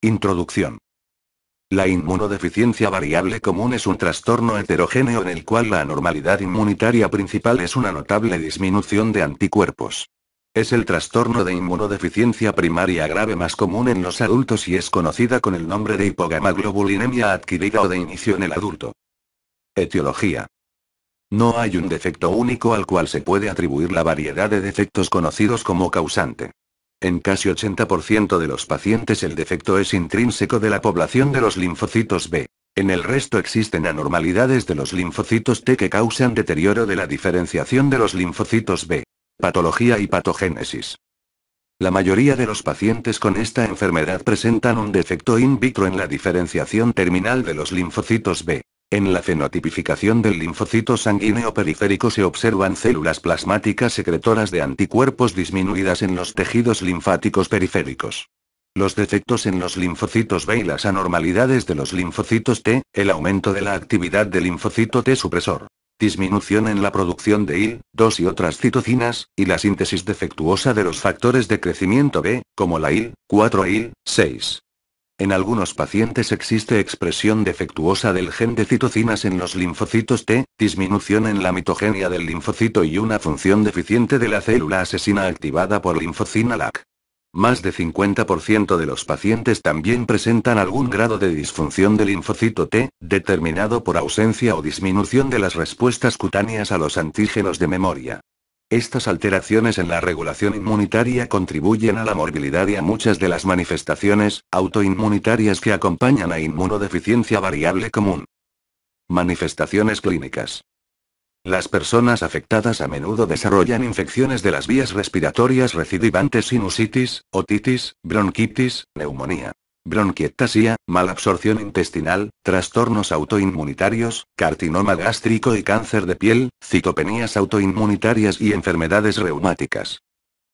Introducción. La inmunodeficiencia variable común es un trastorno heterogéneo en el cual la anormalidad inmunitaria principal es una notable disminución de anticuerpos. Es el trastorno de inmunodeficiencia primaria grave más común en los adultos y es conocida con el nombre de hipogamaglobulinemia adquirida o de inicio en el adulto. Etiología. No hay un defecto único al cual se puede atribuir la variedad de defectos conocidos como causante. En casi 80% de los pacientes el defecto es intrínseco de la población de los linfocitos B. En el resto existen anormalidades de los linfocitos T que causan deterioro de la diferenciación de los linfocitos B. Patología y patogénesis. La mayoría de los pacientes con esta enfermedad presentan un defecto in vitro en la diferenciación terminal de los linfocitos B. En la fenotipificación del linfocito sanguíneo periférico se observan células plasmáticas secretoras de anticuerpos disminuidas en los tejidos linfáticos periféricos. Los defectos en los linfocitos B y las anormalidades de los linfocitos T, el aumento de la actividad del linfocito T supresor, disminución en la producción de IL, 2 y otras citocinas, y la síntesis defectuosa de los factores de crecimiento B, como la IL, 4 e IL, 6. En algunos pacientes existe expresión defectuosa del gen de citocinas en los linfocitos T, disminución en la mitogenia del linfocito y una función deficiente de la célula asesina activada por linfocina LAC. Más de 50% de los pacientes también presentan algún grado de disfunción del linfocito T, determinado por ausencia o disminución de las respuestas cutáneas a los antígenos de memoria. Estas alteraciones en la regulación inmunitaria contribuyen a la morbilidad y a muchas de las manifestaciones autoinmunitarias que acompañan a inmunodeficiencia variable común. Manifestaciones clínicas. Las personas afectadas a menudo desarrollan infecciones de las vías respiratorias recidivantes sinusitis, otitis, bronquitis, neumonía, bronquiectasia, malabsorción intestinal, trastornos autoinmunitarios, carcinoma gástrico y cáncer de piel, citopenías autoinmunitarias y enfermedades reumáticas.